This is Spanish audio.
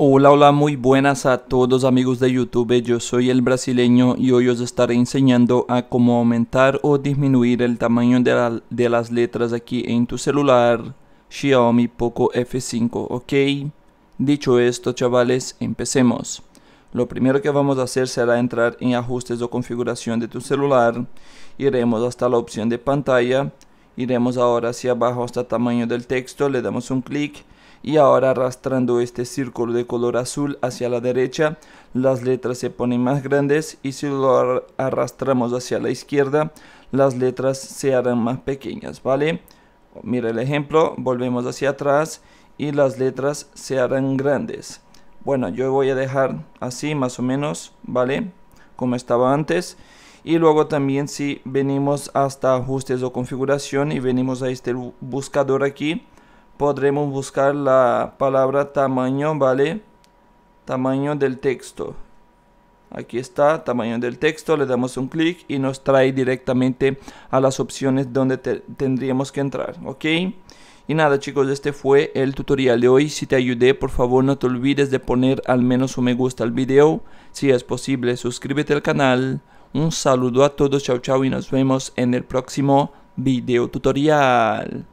Hola, hola, muy buenas a todos amigos de YouTube, yo soy el brasileño y hoy os estaré enseñando a cómo aumentar o disminuir el tamaño de, las letras aquí en tu celular Xiaomi Poco F5, ok? Dicho esto chavales, empecemos. Lo primero que vamos a hacer será entrar en ajustes o configuración de tu celular, iremos hasta la opción de pantalla, iremos ahora hacia abajo hasta tamaño del texto, le damos un clic y ahora arrastrando este círculo de color azul hacia la derecha, las letras se ponen más grandes y si lo arrastramos hacia la izquierda, las letras se harán más pequeñas, ¿vale? Mira el ejemplo, volvemos hacia atrás y las letras se harán grandes. Bueno, yo voy a dejar así más o menos, ¿vale? Como estaba antes. Y luego también si venimos hasta ajustes o configuración y venimos a este buscador aquí, podremos buscar la palabra tamaño, ¿vale? Tamaño del texto. Aquí está, tamaño del texto, le damos un clic y nos trae directamente a las opciones donde tendríamos que entrar, ¿ok? Y nada chicos, este fue el tutorial de hoy. Si te ayudé, por favor no te olvides de poner al menos un me gusta al video. Si es posible, suscríbete al canal. Un saludo a todos, chao chao y nos vemos en el próximo video tutorial.